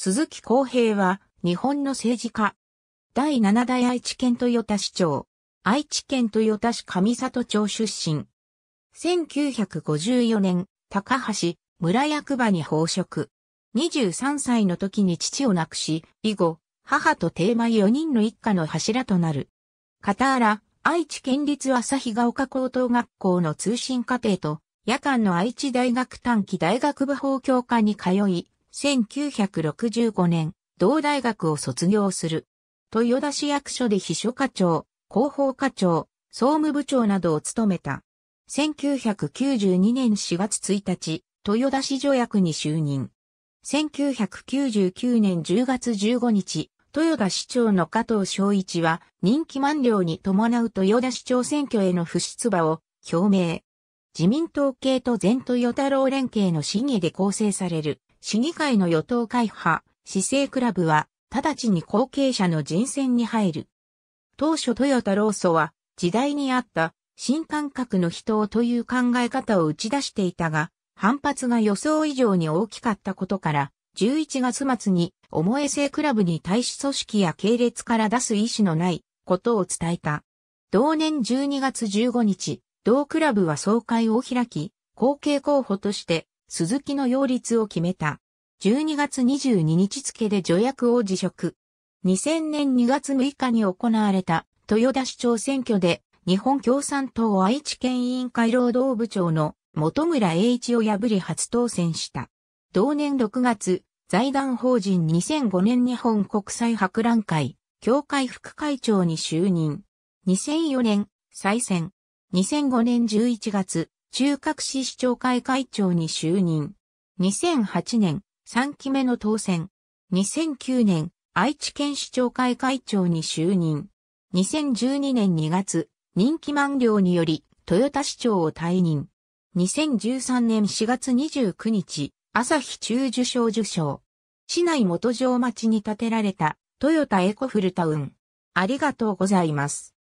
鈴木康平は、日本の政治家。第七代愛知県豊田市長。愛知県豊田市上里町出身。1954年、高橋、村役場に奉職。23歳の時に父を亡くし、以後、母と定米4人の一家の柱となる。傍ら、愛知県立日が丘高等学校の通信課程と、夜間の愛知大学短期大学部法教科に通い、1965年、同大学を卒業する。豊田市役所で秘書課長、広報課長、総務部長などを務めた。1992年4月1日、豊田市条約に就任。1999年10月15日、豊田市長の加藤昭一は、任期満了に伴う豊田市長選挙への不出馬を表明。自民党系と全豊太郎連携の審議で構成される市議会の与党会派、市政クラブは、直ちに後継者の人選に入る。当初豊田老祖は、時代にあった新感覚の人をという考え方を打ち出していたが、反発が予想以上に大きかったことから、11月末に、思え性クラブに対し組織や系列から出す意思のないことを伝えた。同年12月15日、同クラブは総会を開き、後継候補として、鈴木の擁立を決めた。12月22日付で助役を辞職。2000年2月6日に行われた豊田市長選挙で日本共産党愛知県委員会労働部長の本村栄一を破り初当選した。同年6月、財団法人2005年日本国際博覧会、協会副会長に就任。2004年、再選。2005年11月、中核市市長会会長に就任。2008年、3期目の当選。2009年、愛知県市長会会長に就任。2012年2月、任期満了により、豊田市長を退任。2013年4月29日、朝日中受賞受賞。市内元城町に建てられた、トヨタエコフルタウン。ありがとうございます。